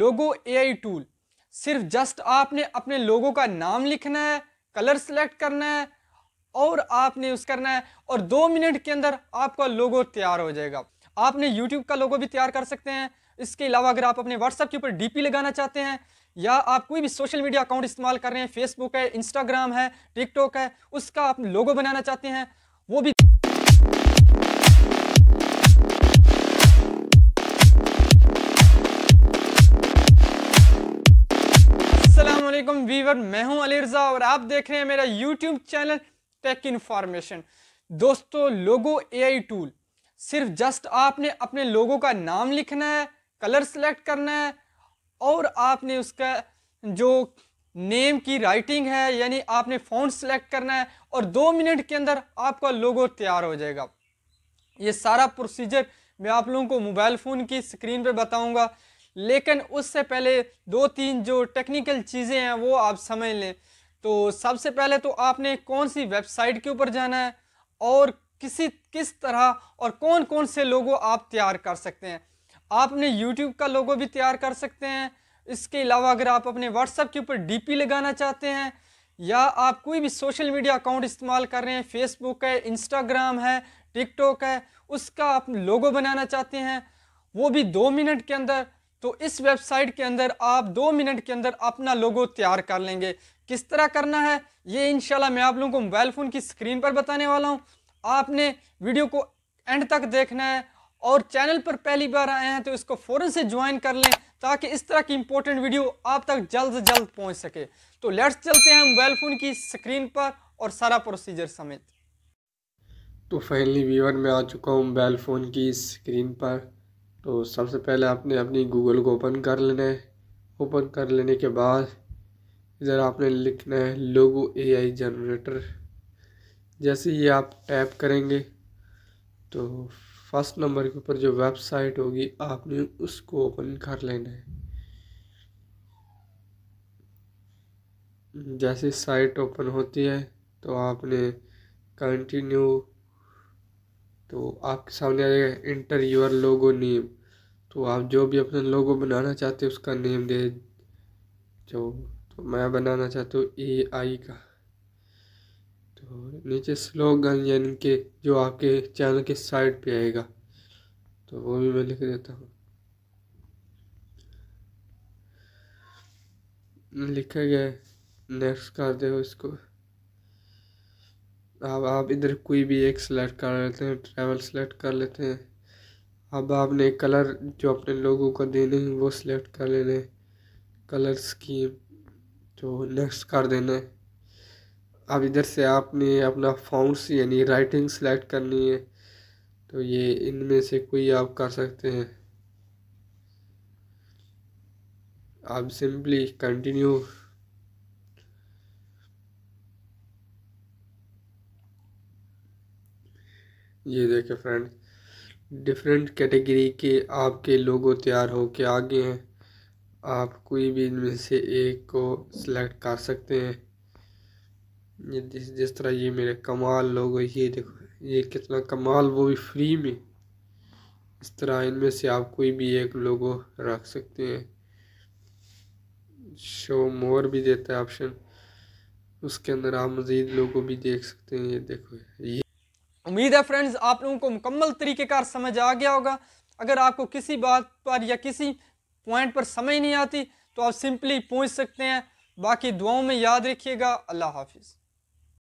लोगो AI tool सिर्फ just आपने अपने लोगो का नाम लिखना है कलर सेलेक्ट करना है और आपने यूज़ करना है और दो मिनट के अंदर आपका लोगो तैयार हो जाएगा आपने यूट्यूब का लोगो भी तैयार कर सकते हैं इसके अलावा अगर आप अपने व्हाट्सएप के ऊपर डीपी लगाना चाहते हैं या आप कोई भी सोशल मीडिया अकाउंट इस्तेमाल कर रहे हैं फेसबुक है इंस्टाग्राम है टिकटॉक है उसका आप लोगो बनाना चाहते हैं वो भी असलम वीवर मैं हूं अली रज़ा और आप देख रहे हैं मेरा यूट्यूब चैनल टेक इन्फॉर्मेशन दोस्तों लोगो एआई टूल सिर्फ जस्ट आपने अपने लोगों का नाम लिखना है कलर सेलेक्ट करना है और आपने उसका जो नेम की राइटिंग है यानी आपने फोन सेलेक्ट करना है और दो मिनट के अंदर आपका लोगो तैयार हो जाएगा ये सारा प्रोसीजर मैं आप लोगों को मोबाइल फ़ोन की स्क्रीन पर बताऊँगा लेकिन उससे पहले दो तीन जो टेक्निकल चीज़ें हैं वो आप समझ लें तो सबसे पहले तो आपने कौन सी वेबसाइट के ऊपर जाना है और किसी किस तरह और कौन कौन से लोगो आप तैयार कर सकते हैं आपने यूट्यूब का लोगो भी तैयार कर सकते हैं इसके अलावा अगर आप अपने व्हाट्सएप के ऊपर डीपी लगाना चाहते हैं या आप कोई भी सोशल मीडिया अकाउंट इस्तेमाल कर रहे हैं फेसबुक है इंस्टाग्राम है टिकटॉक है उसका आप लोगो बनाना चाहते हैं वो भी दो मिनट के अंदर तो इस वेबसाइट के अंदर आप दो मिनट के अंदर अपना लोगो तैयार कर लेंगे किस तरह करना है ये इनशाला मैं आप लोगों को मोबाइल फ़ोन की स्क्रीन पर बताने वाला हूँ आपने वीडियो को एंड तक देखना है और चैनल पर पहली बार आए हैं तो इसको फ़ौरन से ज्वाइन कर लें ताकि इस तरह की इंपॉर्टेंट वीडियो आप तक जल्द से जल्द पहुँच सके तो लेट्स चलते हैं मोबाइल फ़ोन की स्क्रीन पर और सारा प्रोसीजर समेत तो फाइनली व्यूअर मैं आ चुका हूँ मोबाइल फ़ोन की स्क्रीन पर तो सबसे पहले आपने अपनी गूगल को ओपन कर लेना है ओपन कर लेने के बाद इधर आपने लिखना है लोगो एआई जनरेटर जैसे ये आप टैप करेंगे तो फर्स्ट नंबर के ऊपर जो वेबसाइट होगी आपने उसको ओपन कर लेना है जैसे साइट ओपन होती है तो आपने कंटिन्यू तो आपके सामने आ जाएगा इंटर योर लोगो नेम तो आप जो भी अपना लोगो बनाना चाहते हो उसका नेम दे जो तो मैं बनाना चाहता हूँ ए आई का तो नीचे स्लोगन यानी कि जो आपके चैनल के साइड पे आएगा तो वो भी मैं लिख देता हूँ लिखा गया नेक्स्ट कर दो इसको अब आप इधर कोई भी एक सेलेक्ट कर लेते हैं ट्रैवल सेलेक्ट कर लेते हैं अब आपने कलर जो अपने लोगों को देने हैं वो सिलेक्ट कर लेने कलर स्कीम जो नेक्स्ट कर देना है अब इधर से आपने अपना फाउंड्स यानी राइटिंग सेलेक्ट करनी है तो ये इनमें से कोई आप कर सकते हैं आप सिंपली कंटिन्यू ये देखें फ्रेंड डिफरेंट कैटेगरी के आपके लोगो तैयार हो के आगे हैं आप कोई भी इनमें से एक को सिलेक्ट कर सकते हैं ये जिस जिस तरह ये मेरे कमाल लोगो ये देखो ये कितना कमाल वो भी फ्री में इस तरह इनमें से आप कोई भी एक लोगो रख सकते हैं शो मोर भी देता है ऑप्शन उसके अंदर आप मज़ीद लोगों भी देख सकते हैं ये देखो ये उम्मीद है फ्रेंड्स आप लोगों को मुकम्मल तरीक़ेकार समझ आ गया होगा अगर आपको किसी बात पर या किसी पॉइंट पर समझ नहीं आती तो आप सिंपली पूछ सकते हैं बाकी दुआओं में याद रखिएगा अल्लाह हाफिज़